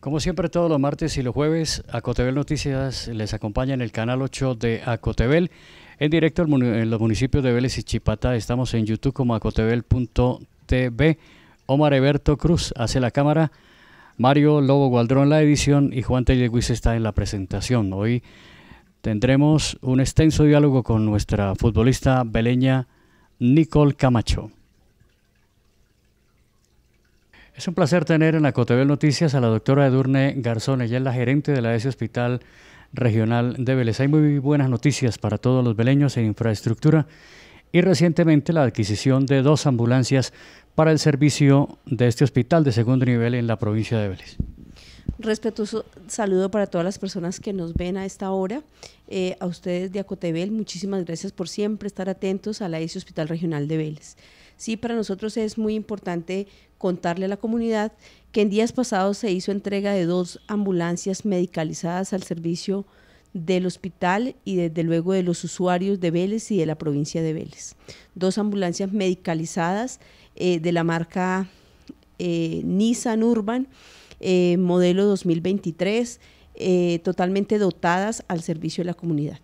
Como siempre, todos los martes y los jueves, Acotebel Noticias les acompaña en el canal 8 de Acotebel. En directo en los municipios de Vélez y Chipata, estamos en YouTube como acotebel.tv. Omar Eberto Cruz hace la cámara, Mario Lobo Gualdrón la edición y Juan Telleguiz está en la presentación. Hoy tendremos un extenso diálogo con nuestra futbolista beleña Nicole Camacho. Es un placer tener en Acotebel Noticias a la doctora Edurne Garzón. Ella es la gerente de la S Hospital Regional de Vélez. Hay muy buenas noticias para todos los veleños en infraestructura y recientemente la adquisición de dos ambulancias para el servicio de este hospital de segundo nivel en la provincia de Vélez. Respetuoso saludo para todas las personas que nos ven a esta hora. Eh, a ustedes de Acotebel, muchísimas gracias por siempre estar atentos a la ESI Hospital Regional de Vélez. Sí, para nosotros es muy importante contarle a la comunidad que en días pasados se hizo entrega de dos ambulancias medicalizadas al servicio del hospital y desde luego de los usuarios de Vélez y de la provincia de Vélez. Dos ambulancias medicalizadas eh, de la marca eh, Nissan Urban, eh, modelo 2023, totalmente dotadas al servicio de la comunidad.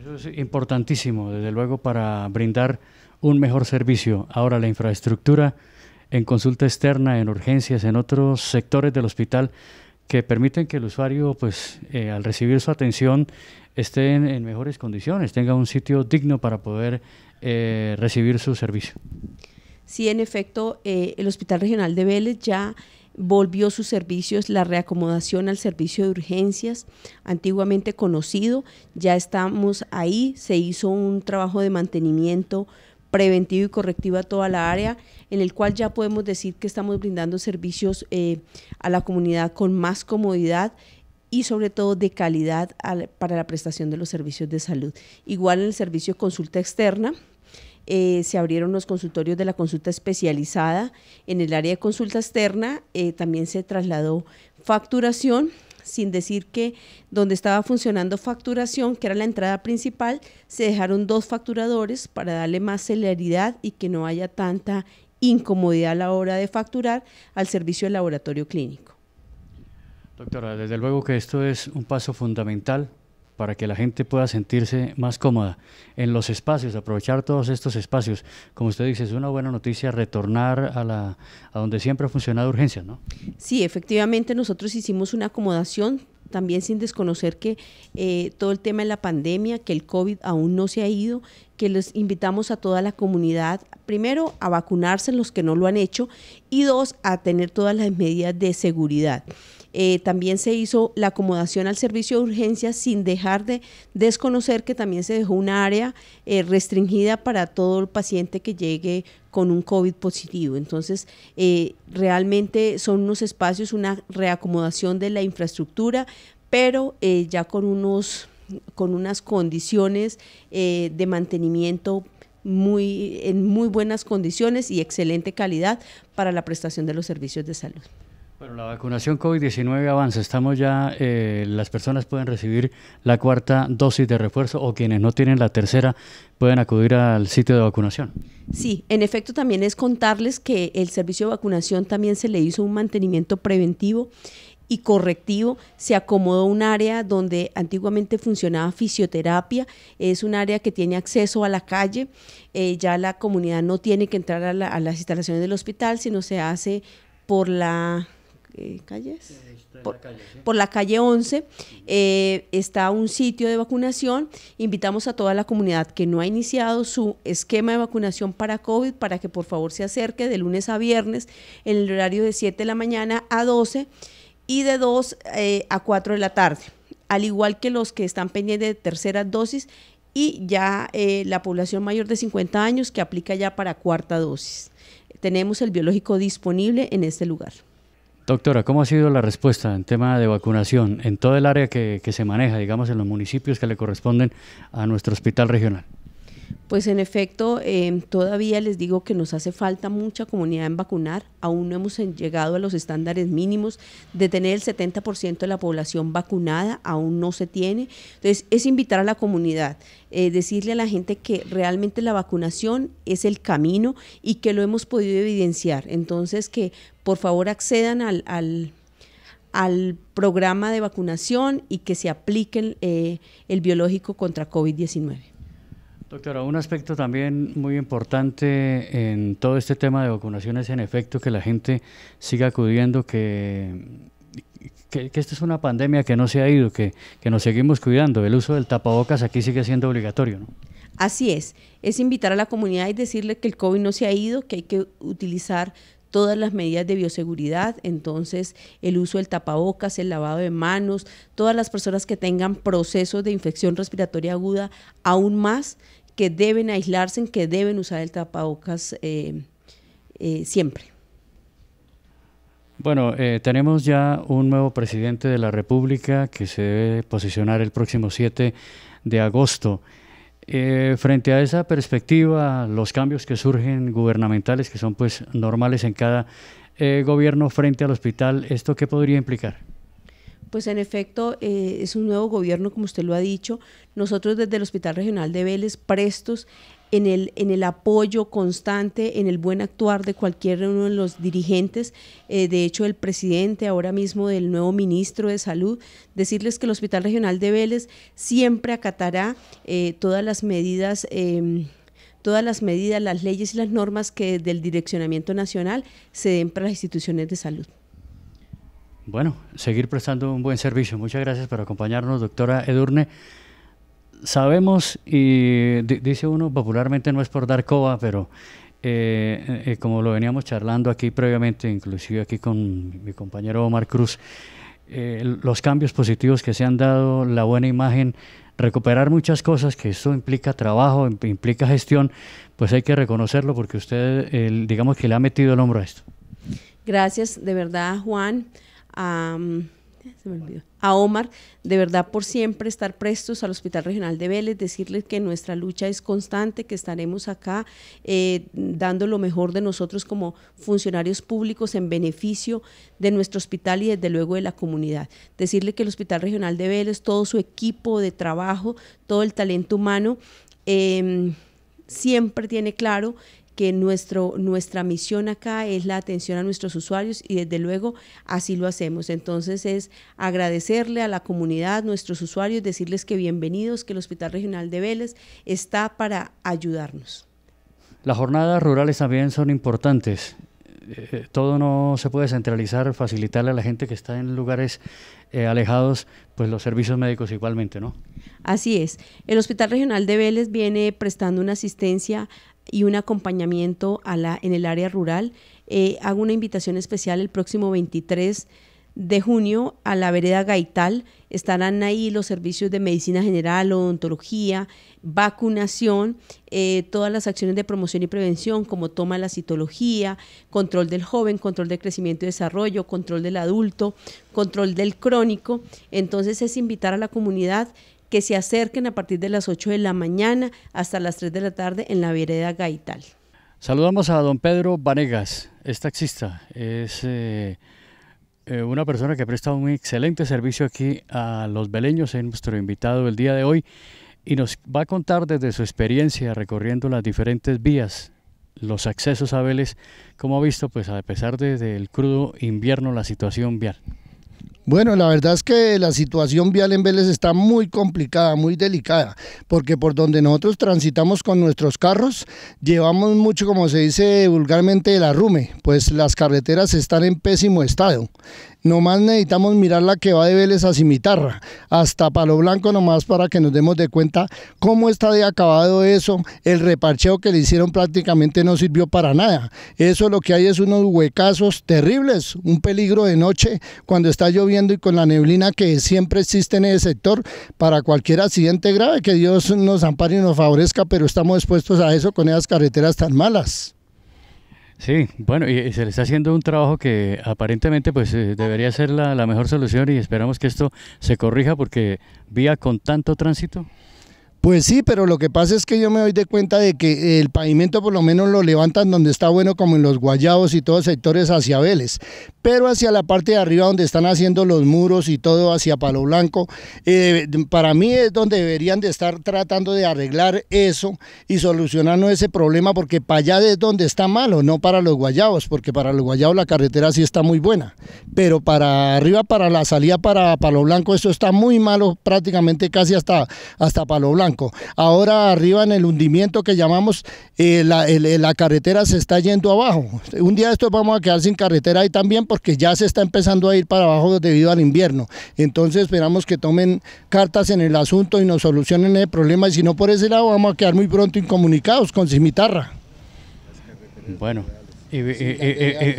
Eso es importantísimo, desde luego, para brindar un mejor servicio. Ahora la infraestructura en consulta externa, en urgencias, en otros sectores del hospital que permiten que el usuario, pues, eh, al recibir su atención, esté en, mejores condiciones, tenga un sitio digno para poder eh, recibir su servicio. Sí, en efecto, eh, el Hospital Regional de Vélez ya volvió sus servicios, la reacomodación al servicio de urgencias, antiguamente conocido, ya estamos ahí, se hizo un trabajo de mantenimiento preventivo y correctivo a toda la área, en el cual ya podemos decir que estamos brindando servicios eh, a la comunidad con más comodidad y sobre todo de calidad para la prestación de los servicios de salud. Igual en el servicio de consulta externa, eh, se abrieron los consultorios de la consulta especializada. En el área de consulta externa eh, también se trasladó facturación sin decir que donde estaba funcionando facturación, que era la entrada principal, se dejaron dos facturadores para darle más celeridad y que no haya tanta incomodidad a la hora de facturar al servicio de laboratorio clínico. Doctora, desde luego que esto es un paso fundamental para que la gente pueda sentirse más cómoda en los espacios, aprovechar todos estos espacios. Como usted dice, es una buena noticia retornar a, la, a donde siempre ha funcionado urgencia, ¿no? Sí, efectivamente nosotros hicimos una acomodación también sin desconocer que eh, todo el tema de la pandemia, que el COVID aún no se ha ido, que les invitamos a toda la comunidad, primero, a vacunarse los que no lo han hecho y dos, a tener todas las medidas de seguridad. Eh, también se hizo la acomodación al servicio de urgencias sin dejar de desconocer que también se dejó un área eh, restringida para todo el paciente que llegue con un COVID positivo. Entonces, eh, realmente son unos espacios, una reacomodación de la infraestructura, pero ya con con unas condiciones de mantenimiento muy, en muy buenas condiciones y excelente calidad para la prestación de los servicios de salud. Bueno, la vacunación COVID-19 avanza. Estamos ya, eh, las personas pueden recibir la cuarta dosis de refuerzo o quienes no tienen la tercera pueden acudir al sitio de vacunación. Sí, en efecto también es contarles que el servicio de vacunación también se le hizo un mantenimiento preventivo y correctivo, se acomodó un área donde antiguamente funcionaba fisioterapia, es un área que tiene acceso a la calle, eh, ya la comunidad no tiene que entrar a las instalaciones del hospital, sino se hace por la eh, calles, por la calle, 11, eh, está un sitio de vacunación. Invitamos a toda la comunidad que no ha iniciado su esquema de vacunación para COVID para que por favor se acerque de lunes a viernes en el horario de 7 de la mañana a 12 y de 2 eh, a 4 de la tarde, al igual que los que están pendientes de tercera dosis y ya la población mayor de 50 años que aplica ya para cuarta dosis. Tenemos el biológico disponible en este lugar. Doctora, ¿cómo ha sido la respuesta en tema de vacunación en todo el área que, que se maneja, digamos, en los municipios que le corresponden a nuestro hospital regional? Pues en efecto, em, todavía les digo que nos hace falta mucha comunidad en vacunar. Aún no hemos llegado a los estándares mínimos de tener el 70% de la población vacunada. Aún no se tiene. Entonces, es invitar a la comunidad, eh, decirle a la gente que realmente la vacunación es el camino y que lo hemos podido evidenciar. Entonces, que por favor accedan al, al programa de vacunación y que se apliquen eh, el biológico contra COVID-19. Doctora, un aspecto también muy importante en todo este tema de vacunación es en efecto que la gente siga acudiendo, que, que, esta es una pandemia que no se ha ido, que, que nos seguimos cuidando. El uso del tapabocas aquí sigue siendo obligatorio, ¿no? Así es, es invitar a la comunidad y decirle que el COVID no se ha ido, que hay que utilizar todas las medidas de bioseguridad, entonces el uso del tapabocas, el lavado de manos, todas las personas que tengan procesos de infección respiratoria aguda, aún más que deben aislarse, que deben usar el tapabocas eh, eh, siempre. Bueno, eh, tenemos ya un nuevo presidente de la República que se debe posicionar el próximo 7 de agosto. Eh, frente a esa perspectiva, los cambios que surgen gubernamentales, que son pues normales en cada eh, gobierno frente al hospital, ¿esto qué podría implicar? Pues en efecto, eh, es un nuevo gobierno, como usted lo ha dicho. Nosotros desde el Hospital Regional de Vélez, prestos en el, en el apoyo constante, en el buen actuar de cualquier uno de los dirigentes, eh, de hecho el presidente ahora mismo del nuevo ministro de Salud, decirles que el Hospital Regional de Vélez siempre acatará eh, todas las medidas. Em, todas las medidas, las leyes y las normas que del direccionamiento nacional se den para las instituciones de salud. Bueno, seguir prestando un buen servicio. Muchas gracias por acompañarnos, doctora Edurne sabemos, y dice uno popularmente no es por dar coba, pero eh, eh, eh, como lo veníamos charlando aquí previamente, inclusive aquí con mi compañero Omar Cruz, los cambios positivos que se han dado, la buena imagen, recuperar muchas cosas, que eso implica trabajo, implica gestión, pues hay que reconocerlo porque usted, digamos que le ha metido el hombro a esto. Gracias, de verdad, Juan. a Omar, de verdad por siempre estar prestos al Hospital Regional de Vélez, decirle que nuestra lucha es constante, que estaremos acá eh, dando lo mejor de nosotros como funcionarios públicos en beneficio de nuestro hospital y desde luego de la comunidad. Decirle que el Hospital Regional de Vélez, todo su equipo de trabajo, todo el talento humano, em, siempre tiene claro que nuestro, nuestra misión acá es la atención a nuestros usuarios y desde luego así lo hacemos. Entonces es agradecerle a la comunidad, nuestros usuarios, decirles que bienvenidos, que el Hospital Regional de Vélez está para ayudarnos. Las jornadas rurales también son importantes. Eh, todo no se puede centralizar, facilitarle a la gente que está en lugares eh, alejados, pues los servicios médicos igualmente, ¿no? Así es. El Hospital Regional de Vélez viene prestando una asistencia y un acompañamiento en el área rural. Eh, hago una invitación especial el próximo 23 de junio a la vereda Gaital. Estarán ahí los servicios de medicina general, odontología, vacunación, eh, todas las acciones de promoción y prevención, como toma la citología, control del joven, control de crecimiento y desarrollo, control del adulto, control del crónico. Entonces es invitar a la comunidad que se acerquen a partir de las 8 de la mañana hasta las 3 de la tarde en la vereda Gaital. Saludamos a don Pedro Vanegas, es taxista, es eh, eh, una persona que presta un excelente servicio aquí a los beleños, es nuestro invitado el día de hoy y nos va a contar desde su experiencia recorriendo las diferentes vías, los accesos a Vélez, como ha visto, pues a pesar del crudo invierno, la situación vial. Bueno, la verdad es que la situación vial en Vélez está muy complicada, muy delicada, porque por donde nosotros transitamos con nuestros carros, llevamos mucho, como se dice vulgarmente, el arrume, pues las carreteras están en pésimo estado más necesitamos mirar la que va de Vélez a Cimitarra, hasta Palo Blanco nomás para que nos demos de cuenta cómo está de acabado eso. El reparcheo que le hicieron prácticamente no sirvió para nada. Eso lo que hay es unos huecazos terribles, un peligro de noche cuando está lloviendo y con la neblina que siempre existe en ese sector para cualquier accidente grave. Que Dios nos ampare y nos favorezca, pero estamos expuestos a eso con esas carreteras tan malas. Sí, bueno, y se le está haciendo un trabajo que aparentemente pues eh, debería ser la mejor solución y esperamos que esto se corrija porque vía con tanto tránsito. Pues sí, pero lo que pasa es que yo me doy de cuenta de que el pavimento por lo menos lo levantan donde está bueno, como en los guayabos y todos sectores hacia Vélez. Pero hacia la parte de arriba donde están haciendo los muros y todo hacia Palo Blanco, eh, para mí es donde deberían de estar tratando de arreglar eso y solucionando ese problema, porque para allá es donde está malo, no para los guayabos, porque para los guayabos la carretera sí está muy buena. Pero para arriba, para la salida para Palo Blanco, eso está muy malo, prácticamente casi hasta, hasta Palo Blanco. Ahora arriba en el hundimiento que llamamos, eh, la, carretera se está yendo abajo. Un día estos vamos a quedar sin carretera ahí también porque ya se está empezando a ir para abajo debido al invierno. Entonces esperamos que tomen cartas en el asunto y nos solucionen el problema y si no por ese lado vamos a quedar muy pronto incomunicados con Cimitarra. Bueno. Y,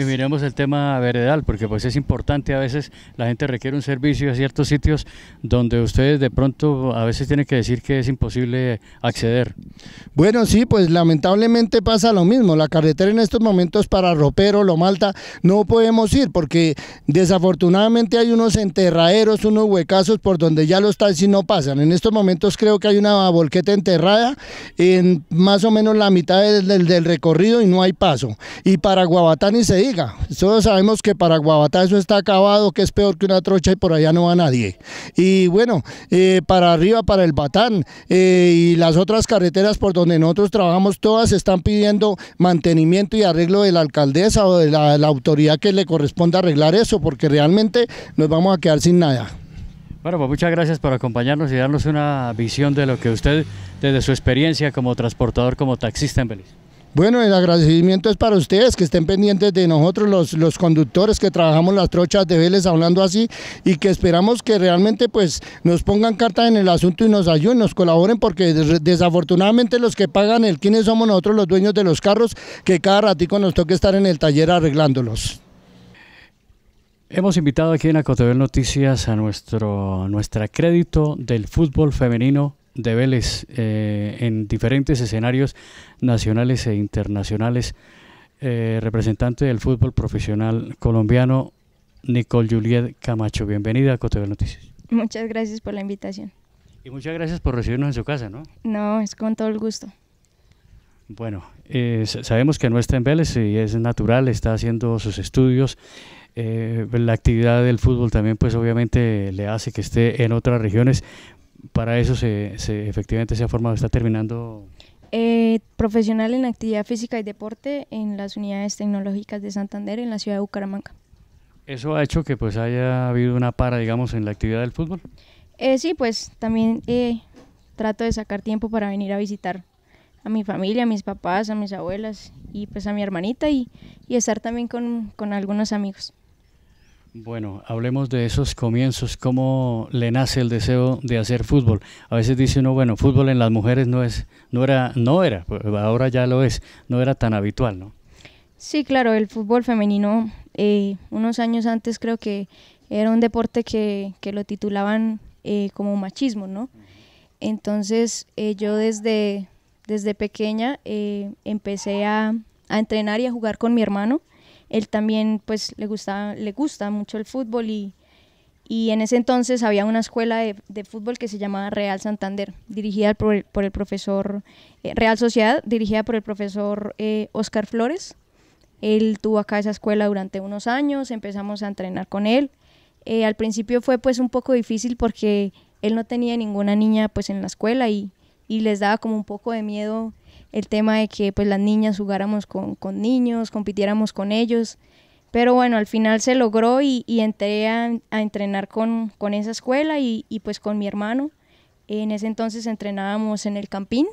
miremos el tema veredal, porque pues es importante, a veces la gente requiere un servicio a ciertos sitios donde ustedes de pronto a veces tienen que decir que es imposible acceder. Bueno, sí, pues lamentablemente pasa lo mismo, la carretera en estos momentos para Ropero, Malta no podemos ir porque desafortunadamente hay unos enterraderos, unos huecazos por donde ya los taxis no pasan. En estos momentos creo que hay una volqueta enterrada en más o menos la mitad del, recorrido y no hay paso. Y para Guabatá ni se diga. Todos sabemos que para Guabatá eso está acabado, que es peor que una trocha y por allá no va nadie. Y bueno, eh, para arriba, para el Batán eh, y las otras carreteras por donde nosotros trabajamos, todas están pidiendo mantenimiento y arreglo de la alcaldesa o de la, autoridad que le corresponda arreglar eso, porque realmente nos vamos a quedar sin nada. Bueno, pues muchas gracias por acompañarnos y darnos una visión de lo que usted, desde su experiencia como transportador, como taxista en Belice. Bueno, el agradecimiento es para ustedes que estén pendientes de nosotros, los, los conductores que trabajamos las trochas de Vélez hablando así y que esperamos que realmente pues nos pongan carta en el asunto y nos ayuden, nos colaboren porque desafortunadamente los que pagan el quiénes somos nosotros los dueños de los carros que cada ratico nos toque estar en el taller arreglándolos. Hemos invitado aquí en Acotevel Noticias a nuestro, nuestra crédito del fútbol femenino de Vélez eh, en diferentes escenarios nacionales e internacionales, eh, representante del fútbol profesional colombiano, Nicole Juliet Camacho. Bienvenida a Cotebel Noticias. Muchas gracias por la invitación. Y muchas gracias por recibirnos en su casa, ¿no? No, es con todo el gusto. Bueno, eh, sabemos que no está en Vélez y es natural, está haciendo sus estudios. la actividad del fútbol también, pues obviamente le hace que esté en otras regiones, para eso se, se, efectivamente se ha formado, está terminando. Eh, profesional en actividad física y deporte en las unidades tecnológicas de Santander en la ciudad de Bucaramanga. ¿Eso ha hecho que pues haya habido una para, digamos, en la actividad del fútbol? Eh, sí, pues también eh, trato de sacar tiempo para venir a visitar a mi familia, a mis papás, a mis abuelas y pues a mi hermanita y, y estar también con, con algunos amigos. Bueno, hablemos de esos comienzos, cómo le nace el deseo de hacer fútbol. A veces dice uno, bueno, fútbol en las mujeres no es, no era, no era, pues, ahora ya lo es, no era tan habitual, ¿no? Sí, claro, el fútbol femenino, eh, unos años antes creo que era un deporte que, lo titulaban eh, como machismo, ¿no? Entonces eh, yo desde, desde pequeña empecé a, a entrenar y a jugar con mi hermano. Él también pues le gusta, le gusta mucho el fútbol y, y en ese entonces había una escuela de, fútbol que se llamaba Real Santander, dirigida por, el profesor, eh, Real Sociedad, dirigida por el profesor Oscar eh, Flores. Él tuvo acá esa escuela durante unos años, empezamos a entrenar con él. Eh, al principio fue pues un poco difícil porque él no tenía ninguna niña pues en la escuela y, y les daba como un poco de miedo el tema de que pues las niñas jugáramos con, niños, compitiéramos con ellos. Pero bueno, al final se logró y, y entré a, entrenar con, esa escuela y, pues con mi hermano. En ese entonces entrenábamos en el campín.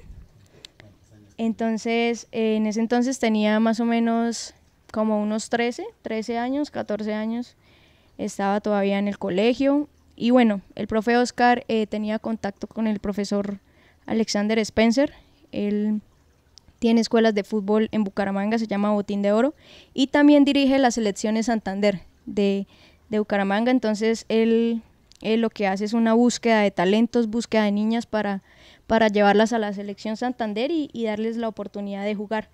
Entonces, eh, en ese entonces tenía más o menos como unos 13, 13 años, 14 años. Estaba todavía en el colegio. Y bueno, el profe Oscar eh, tenía contacto con el profesor Alexander Spencer. Él tiene escuelas de fútbol en Bucaramanga, se llama Botín de Oro, y también dirige las selecciones Santander de, de Bucaramanga. Entonces él, lo que hace es una búsqueda de talentos, búsqueda de niñas para, para llevarlas a la selección Santander y, darles la oportunidad de jugar.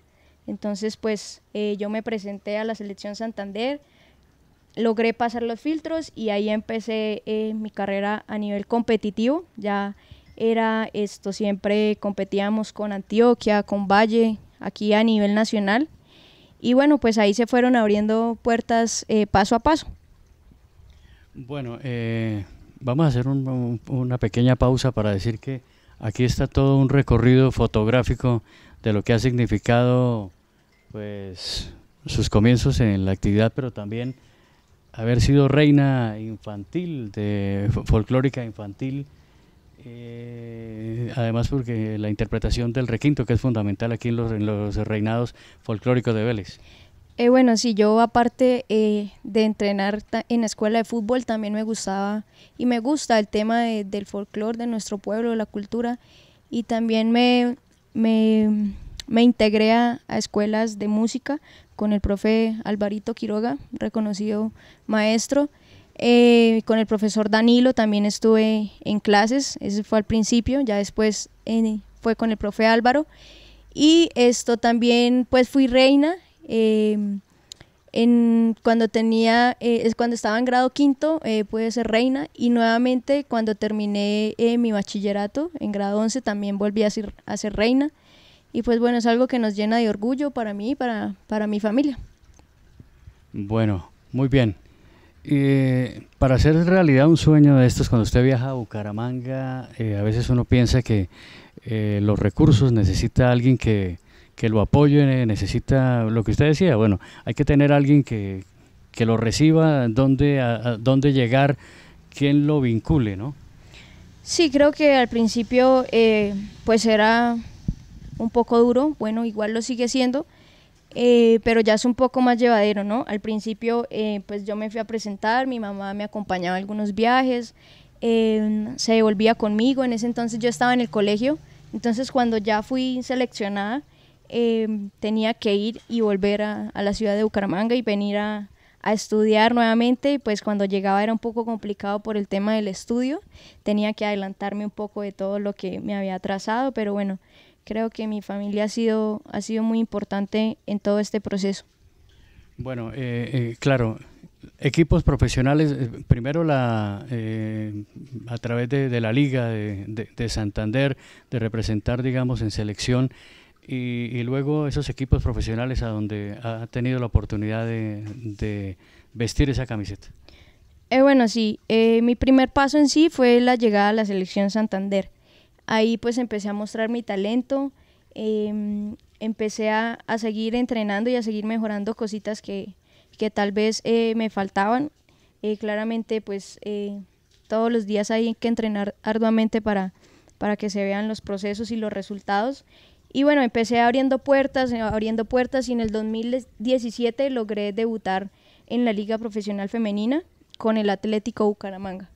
Entonces pues eh, yo me presenté a la selección Santander, logré pasar los filtros y ahí empecé eh, mi carrera a nivel competitivo. Ya era esto, siempre competíamos con Antioquia, con Valle, aquí a nivel nacional. Y bueno, pues ahí se fueron abriendo puertas eh, paso a paso. Bueno, eh, vamos a hacer una pequeña pausa para decir que aquí está todo un recorrido fotográfico de lo que ha significado pues sus comienzos en la actividad, pero también haber sido reina infantil, de folclórica infantil eh, además porque la interpretación del requinto, que es fundamental aquí en los, reinados folclóricos de Vélez. Eh, bueno, sí, yo aparte eh, de entrenar en la escuela de fútbol, también me gustaba y me gusta el tema del folclore, de nuestro pueblo, la cultura, y también me, me, me integré a escuelas de música con el profe Alvarito Quiroga, reconocido maestro, eh, con el profesor Danilo también estuve en clases, ese fue al principio, ya después eh, fue con el profe Álvaro. Y esto también, pues fui reina. Em, en, cuando tenía, eh, es cuando estaba en grado quinto, pude ser reina. Y nuevamente cuando terminé mi bachillerato, en grado once también volví a ser, reina. Y pues bueno, es algo que nos llena de orgullo para mí y para, para mi familia. Bueno, muy bien para hacer realidad un sueño de estos, cuando usted viaja a Bucaramanga, eh, a veces uno piensa que eh, los recursos necesita alguien que, lo apoye, necesita lo que usted decía. Bueno, hay que tener alguien que, lo reciba, dónde, a, dónde llegar, quién lo vincule, ¿no? Sí, creo que al principio eh, pues era un poco duro, bueno, igual lo sigue siendo, eh, pero ya es un poco más llevadero, ¿no? Al principio, eh, pues yo me fui a presentar, mi mamá me acompañaba a algunos viajes, em, se devolvía conmigo, en ese entonces yo estaba en el colegio, entonces cuando ya fui seleccionada, em, tenía que ir y volver a, la ciudad de Bucaramanga y venir a, estudiar nuevamente, y pues cuando llegaba era un poco complicado por el tema del estudio, tenía que adelantarme un poco de todo lo que me había atrasado, pero bueno, creo que mi familia ha sido, ha sido muy importante en todo este proceso. Bueno, eh, eh, claro, equipos profesionales, eh, primero la, a través de, la Liga de, Santander, de representar, digamos, en selección, y, y, luego esos equipos profesionales a donde ha tenido la oportunidad de, vestir esa camiseta. bueno, sí, mi primer paso en sí fue la llegada a la selección Santander Ahí pues empecé a mostrar mi talento, em, empecé a, seguir entrenando y a seguir mejorando cositas que, tal vez eh, me faltaban. Eh, claramente pues eh, todos los días hay que entrenar arduamente para, para que se vean los procesos y los resultados. Y bueno, empecé abriendo puertas, abriendo puertas y en el 2017 logré debutar en la Liga Profesional Femenina con el Atlético Bucaramanga.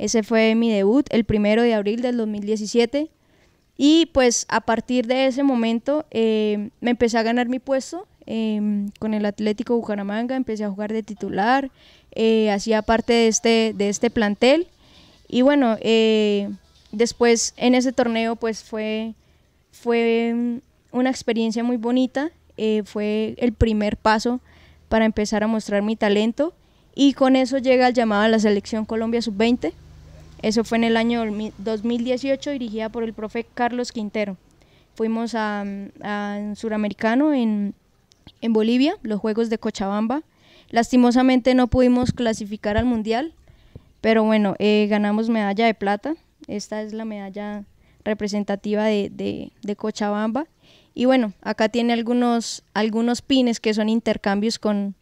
Ese fue mi debut el primero de abril del 2017. Y pues a partir de ese momento eh, me empecé a ganar mi puesto em, con el Atlético Bucaramanga, empecé a jugar de titular, eh, hacía parte de este, de este plantel. Y bueno, eh, después en ese torneo pues fue, fue em, una experiencia muy bonita, fue el primer paso para empezar a mostrar mi talento y con eso llega el llamado a la selección Colombia sub-20 eso fue en el año 2018, dirigida por el profe Carlos Quintero. Fuimos a, Suramericano en, Bolivia, los Juegos de Cochabamba. Lastimosamente no pudimos clasificar al Mundial, pero bueno, eh, ganamos medalla de plata. Esta es la medalla representativa de, Cochabamba. Y bueno, acá tiene algunos, algunos pines que son intercambios con,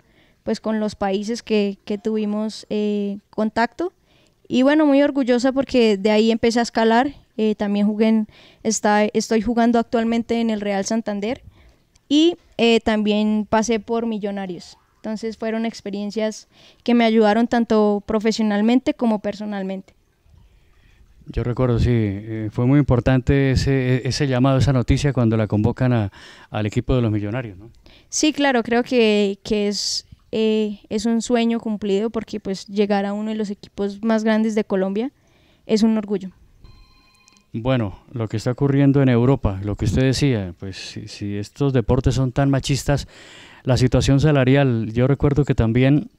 pues, con los países que, tuvimos eh, contacto. Y bueno, muy orgullosa porque de ahí empecé a escalar. Eh, también jugué está, estoy jugando actualmente en el Real Santander y eh, también pasé por Millonarios. Entonces fueron experiencias que me ayudaron tanto profesionalmente como personalmente. Yo recuerdo, sí, eh, fue muy importante ese, llamado, esa noticia cuando la convocan al equipo de los millonarios, Sí, claro, creo que, que es eh, es un sueño cumplido porque pues llegar a uno de los equipos más grandes de Colombia es un orgullo. Bueno, lo que está ocurriendo en Europa, lo que usted decía, pues si, estos deportes son tan machistas, la situación salarial, yo recuerdo que también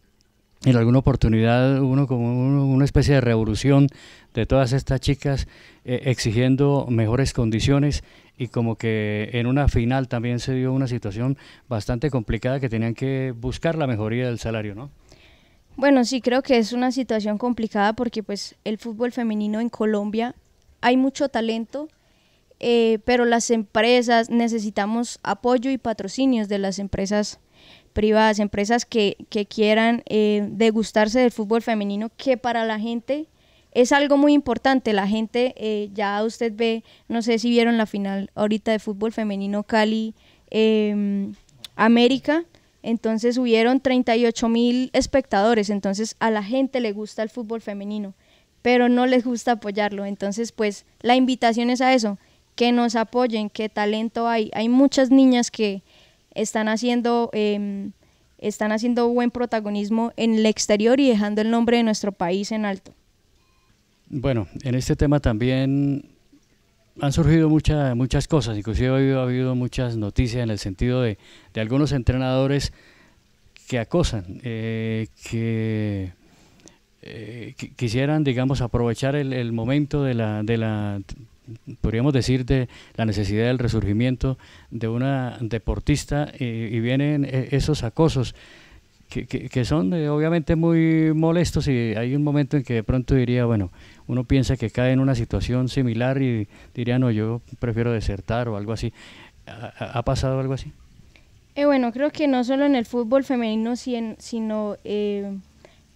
en alguna oportunidad uno como una especie de revolución de todas estas chicas eh, exigiendo mejores condiciones y como que en una final también se dio una situación bastante complicada que tenían que buscar la mejoría del salario, ¿no? Bueno, sí creo que es una situación complicada porque pues el fútbol femenino en Colombia hay mucho talento, eh, pero las empresas necesitamos apoyo y patrocinios de las empresas privadas, empresas que, que quieran eh, degustarse del fútbol femenino que para la gente es algo muy importante. La gente, eh, ya usted ve, no sé si vieron la final ahorita de fútbol femenino Cali em, América. Entonces hubieron 38 mil espectadores. Entonces a la gente le gusta el fútbol femenino, pero no les gusta apoyarlo. Entonces, pues la invitación es a eso, que nos apoyen, qué talento hay. Hay muchas niñas que están haciendo... Em, están haciendo buen protagonismo en el exterior y dejando el nombre de nuestro país en alto. Bueno, en este tema también han surgido muchas muchas cosas, inclusive ha habido, ha habido, muchas noticias en el sentido de, algunos entrenadores que acosan, eh, eh, que quisieran, digamos, aprovechar el, momento de la, de la, podríamos decir, de la necesidad del resurgimiento de una deportista eh, y vienen esos acosos que, son eh, obviamente muy molestos y hay un momento en que de pronto diría, bueno, uno piensa que cae en una situación similar y diría, no, yo prefiero desertar o algo así. ¿Ha, pasado algo así? Eh, bueno, creo que no solo en el fútbol femenino, sino eh,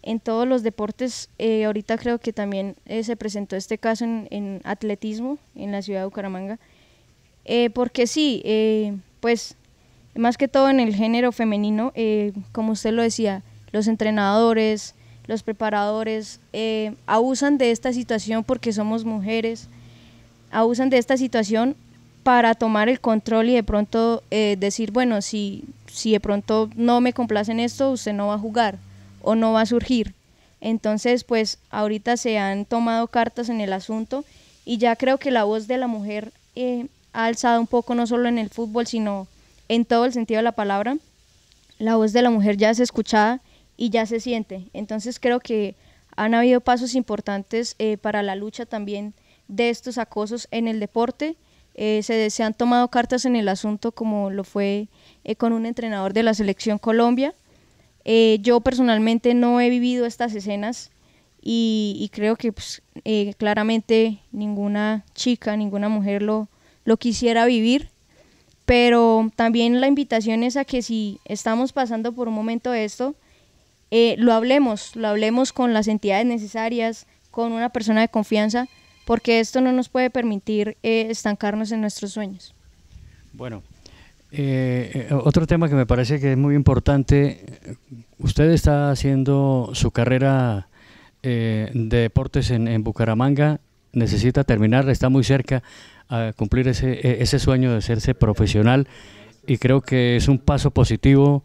en todos los deportes. Eh, ahorita creo que también se presentó este caso en, en, atletismo en la ciudad de Bucaramanga. porque sí, pues más que todo en el género femenino, eh, como usted lo decía, los entrenadores, los preparadores eh, abusan de esta situación porque somos mujeres, abusan de esta situación para tomar el control y de pronto eh, decir, bueno, si, si de pronto no me complacen esto, usted no va a jugar o no va a surgir. Entonces, pues ahorita se han tomado cartas en el asunto y ya creo que la voz de la mujer ha alzado un poco no solo en el fútbol, sino en todo el sentido de la palabra, la voz de la mujer ya es escuchada y ya se siente. Entonces creo que han habido pasos importantes eh, para la lucha también de estos acosos en el deporte. Eh, se, han tomado cartas en el asunto como lo fue eh, con un entrenador de la selección Colombia. yo personalmente no he vivido estas escenas y, creo que pues, claramente ninguna chica, ninguna mujer lo, lo quisiera vivir pero también la invitación es a que si estamos pasando por un momento de esto, eh, lo hablemos, lo hablemos con las entidades necesarias, con una persona de confianza, porque esto no nos puede permitir eh, estancarnos en nuestros sueños. Bueno, eh, eh, otro tema que me parece que es muy importante, usted está haciendo su carrera de deportes en, en Bucaramanga, necesita terminar, está muy cerca, a cumplir ese, e, ese sueño de hacerse profesional y creo que es un paso positivo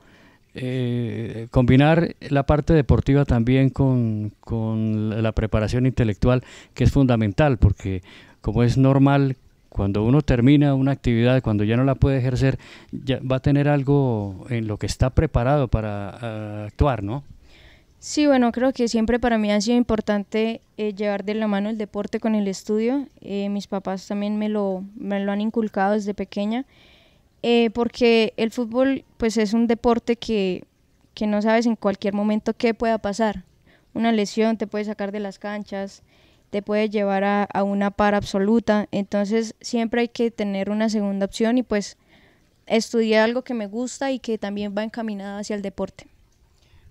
eh, combinar la parte deportiva también con, la preparación intelectual que es fundamental porque como es normal cuando uno termina una actividad, cuando ya no la puede ejercer, ya va a tener algo en lo que está preparado para actuar, ¿no? Sí, bueno, creo que siempre para mí ha sido importante eh, llevar de la mano el deporte con el estudio. Eh, mis papás también me lo, lo han inculcado desde pequeña, eh, porque el fútbol pues es un deporte que, que no sabes en cualquier momento qué pueda pasar. Una lesión te puede sacar de las canchas, te puede llevar a, una par absoluta, entonces siempre hay que tener una segunda opción y pues estudiar algo que me gusta y que también va encaminada hacia el deporte.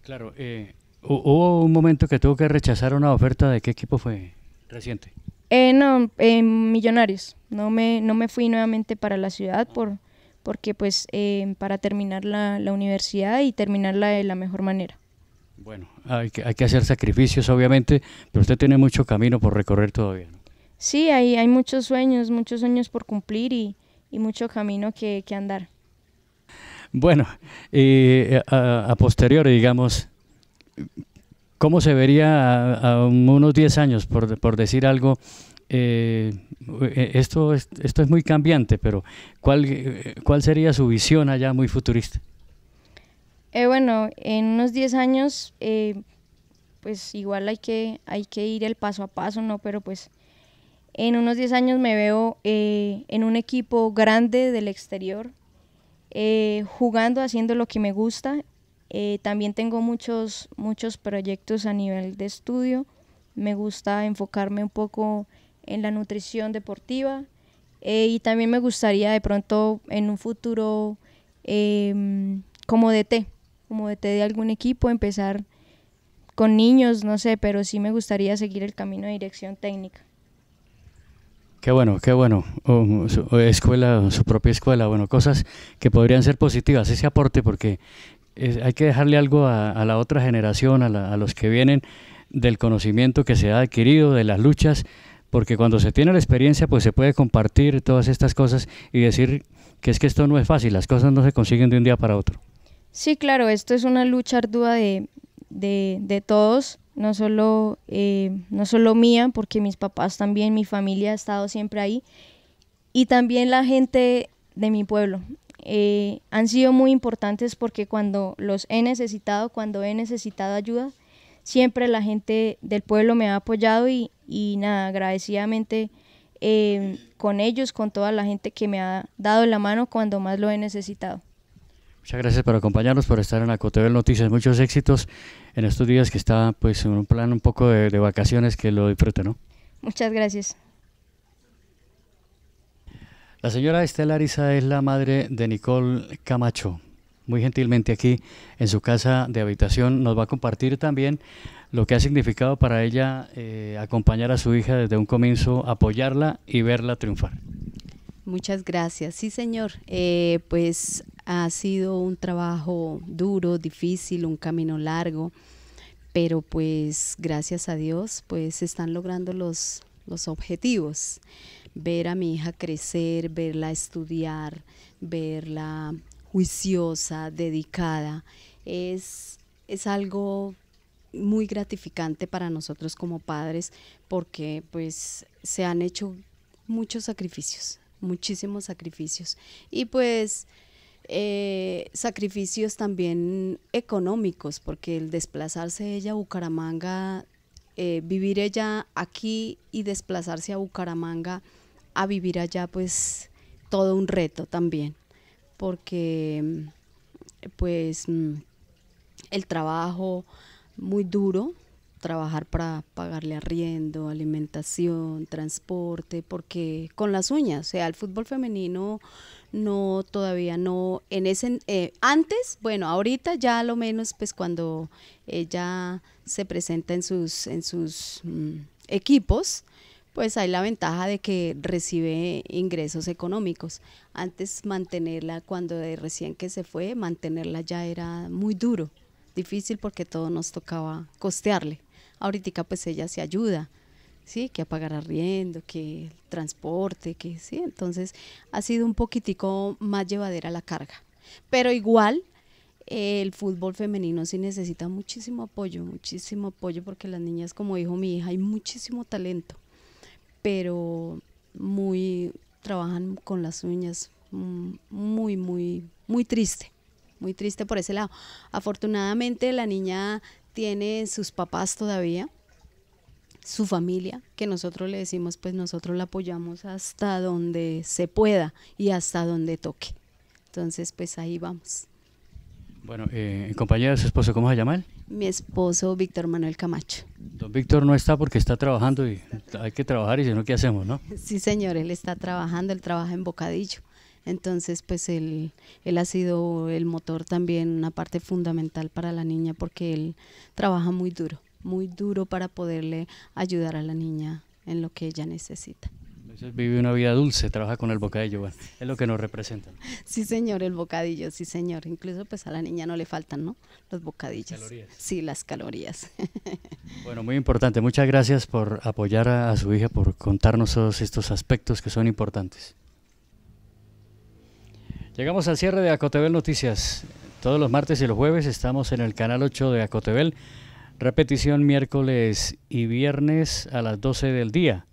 Claro, eh, Hubo un momento que tuvo que rechazar una oferta de qué equipo fue reciente. Eh, no, eh, Millonarios. No me, no me fui nuevamente para la ciudad por, porque pues eh, para terminar la, universidad y terminarla de la mejor manera. Bueno, hay que, hacer sacrificios obviamente, pero usted tiene mucho camino por recorrer todavía. Sí, hay, muchos sueños, muchos sueños por cumplir y, mucho camino que, que andar. Bueno, a, a posteriori, digamos, ¿Cómo se vería a, unos 10 años, por, decir algo? Eh, e, esto, es, esto es muy cambiante, pero ¿cuál, ¿cuál sería su visión allá muy futurista? Eh, bueno, en unos 10 años, eh, pues igual hay que, hay que ir el paso a paso, ¿no? Pero pues en unos 10 años me veo en un equipo grande del exterior, jugando, haciendo lo que me gusta, eh, también tengo muchos, muchos proyectos a nivel de estudio. Me gusta enfocarme un poco en la nutrición deportiva eh, y también me gustaría de pronto en un futuro eh, como DT, como DT de algún equipo, empezar con niños, no sé, pero sí me gustaría seguir el camino de dirección técnica. Qué bueno, qué bueno. escuela, su propia escuela, bueno, cosas que podrían ser positivas, ese aporte, porque hay que dejarle algo a, la otra generación, a, los que vienen, del conocimiento que se ha adquirido, de las luchas, porque cuando se tiene la experiencia, pues se puede compartir todas estas cosas y decir que es que esto no es fácil, las cosas no se consiguen de un día para otro. Sí, claro, esto es una lucha ardua de, todos, no solo, eh, no solo mía, porque mis papás también, mi familia ha estado siempre ahí, y también la gente de mi pueblo. Eh, han sido muy importantes porque cuando los he necesitado, cuando he necesitado ayuda, siempre la gente del pueblo me ha apoyado y, nada, agradecidamente em, con ellos, con toda la gente que me ha dado la mano cuando más lo he necesitado. Muchas gracias por acompañarnos, por estar en Acotebel Noticias. Muchos éxitos en estos días que está pues en un plan un poco de, vacaciones, que lo disfruten. ¿no? Muchas gracias. La señora Estela Ariza es la madre de Nicole Camacho. Muy gentilmente aquí en su casa de habitación nos va a compartir también lo que ha significado para ella eh, acompañar a su hija desde un comienzo, apoyarla y verla triunfar. Muchas gracias. Sí, señor. Eh, pues ha sido un trabajo duro, difícil, un camino largo, pero pues gracias a Dios pues se están logrando los, los objetivos ver a mi hija crecer, verla estudiar, verla juiciosa, dedicada, es, algo muy gratificante para nosotros como padres porque pues se han hecho muchos sacrificios, muchísimos sacrificios. Y pues eh, sacrificios también económicos, porque el desplazarse ella a Bucaramanga, eh, vivir ella aquí y desplazarse a Bucaramanga a vivir allá pues todo un reto también, porque pues mm, el trabajo muy duro, trabajar para pagarle arriendo, alimentación, transporte, porque con las uñas, o sea, el fútbol femenino no todavía no en ese eh, antes, bueno, ahorita ya a lo menos pues cuando ella se presenta en sus en sus mm, equipos, pues hay la ventaja de que recibe ingresos económicos. Antes mantenerla, cuando de recién que se fue, mantenerla ya era muy duro, difícil porque todo nos tocaba costearle. Ahorita pues ella se ayuda, sí, que apagar pagar arriendo, que el transporte, que sí, entonces ha sido un poquitico más llevadera la carga. Pero igual el fútbol femenino sí necesita muchísimo apoyo, muchísimo apoyo, porque las niñas, como dijo mi hija, hay muchísimo talento pero muy trabajan con las uñas, mm, muy, muy, muy triste, muy triste por ese lado. Afortunadamente la niña tiene sus papás todavía, su familia, que nosotros le decimos, pues nosotros la apoyamos hasta donde se pueda y hasta donde toque. Entonces, pues ahí vamos. Bueno, eh, en compañía de su esposo, ¿cómo se llama él? mi esposo Víctor Manuel Camacho. Don Víctor no está porque está trabajando y hay que trabajar y si no, ¿qué hacemos, no? Sí, señor, él está trabajando, él trabaja en Bocadillo. Entonces, pues él, él ha sido el motor también, una parte fundamental para la niña porque él trabaja muy duro, muy duro para poderle ayudar a la niña en lo que ella necesita. Vive una vida dulce, trabaja con el bocadillo, es lo que nos representa. Sí, señor, el bocadillo, sí, señor. Incluso pues a la niña no le faltan, ¿no? Los bocadillos. Las calorías. Sí, las calorías. Bueno, muy importante. Muchas gracias por apoyar a, a su hija, por contarnos todos estos aspectos que son importantes. Llegamos al cierre de Acotebel Noticias. Todos los martes y los jueves estamos en el canal 8 de Acotebel. Repetición miércoles y viernes a las 12 del día.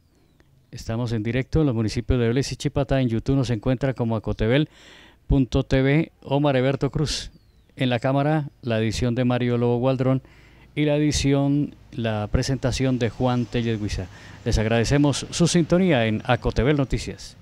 Estamos en directo en los municipios de Vélez y Chipata. En YouTube nos encuentra como acotebel.tv Omar Eberto Cruz. En la cámara, la edición de Mario Lobo Gualdrón y la edición, la presentación de Juan Tellez Guisa. Les agradecemos su sintonía en Acotebel Noticias.